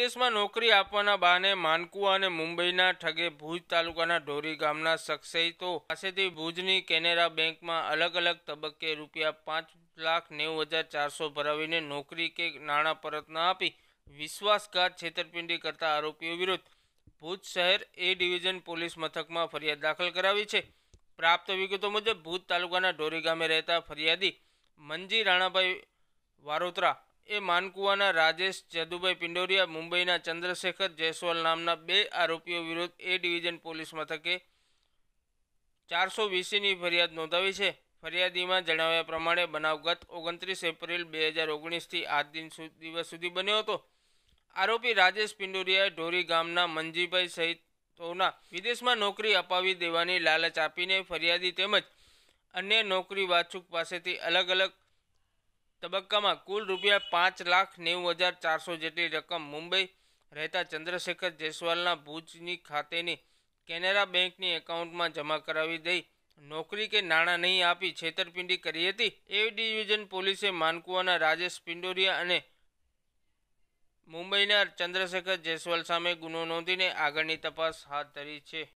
વિદેશમાં નોકરી આપવાના બહાને માનકુવા અને મુંબઈના ઠગે ભુજ તાલુકાના ઢોરી ગામના શખ્સાઈતો પાસેથી ભુજની કેનેરા બેંકમાં અલગ અલગ તબક્કે રૂપિયા પાંચ લાખ નેવું હજાર ચારસો ભરાવીને નોકરી કે નાણાં પરત ન આપી વિશ્વાસઘાત છેતરપિંડી કરતા આરોપીઓ વિરુદ્ધ ભુજ શહેર એ ડિવિઝન પોલીસ મથકમાં ફરિયાદ દાખલ કરાવી છે પ્રાપ્ત વિગતો મુજબ ભુજ તાલુકાના ઢોરી ગામે રહેતા ફરિયાદી મંજી રાણાભાઈ વારોત્રા એ માનકુવાના રાજેશ જદુભાઈ પિંડોરિયા મુંબઈના ચંદ્રશેખર જયસ્વાલ નામના બે આરોપીઓ વિરુદ્ધ એ ડિવિઝન પોલીસ મથકે ચારસો વીસીની ફરિયાદ નોંધાવી છે ફરિયાદીમાં જણાવ્યા પ્રમાણે બનાવ ગત ઓગણત્રીસ એપ્રિલ બે હજાર ઓગણીસથી આજ દિન દિવસ સુધી બન્યો હતો આરોપી રાજેશ પિંડોરિયાએ ઢોરી ગામના મંજીભાઈ સહિતના વિદેશમાં નોકરી અપાવી દેવાની લાલચ આપીને ફરિયાદી તેમજ અન્ય નોકરી વાચુક પાસેથી અલગ અલગ તબક્કામાં કુલ રૂપિયા પાંચ લાખ નેવું હજાર ચારસો જેટલી રકમ મુંબઈ રહેતા ચંદ્રશેખર જયસ્વાલના ભુજની ખાતેની કેનેરા બેંકની એકાઉન્ટમાં જમા કરાવી દઈ નોકરી કે નાણાં નહીં આપી છેતરપિંડી કરી હતી એ ડિવિઝન પોલીસે માનકુવાના રાજેશ પિંડોરિયા અને મુંબઈના ચંદ્રશેખર જયસ્વાલ સામે ગુનો નોંધીને આગળની તપાસ હાથ ધરી છે